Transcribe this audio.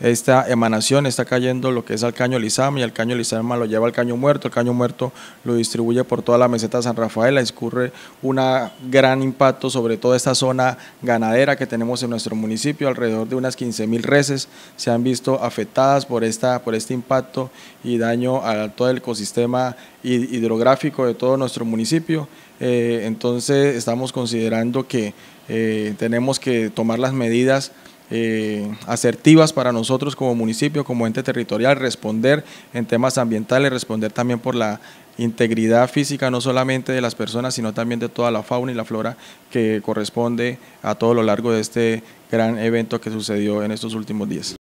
esta emanación está cayendo lo que es al caño Lizama y el caño Lizama lo lleva al caño muerto, el caño muerto lo distribuye por toda la meseta San Rafael, escurre un gran impacto sobre toda esta zona ganadera que tenemos en nuestro municipio, alrededor de unas 15 mil reses se han visto afectadas por, esta, por este impacto y daño a todo el ecosistema hidrográfico de todo nuestro municipio. Eh, entonces estamos considerando que eh, tenemos que tomar las medidas eh, asertivas para nosotros como municipio, como ente territorial, responder en temas ambientales, responder también por la integridad física no solamente de las personas, sino también de toda la fauna y la flora que corresponde a todo lo largo de este gran evento que sucedió en estos últimos días.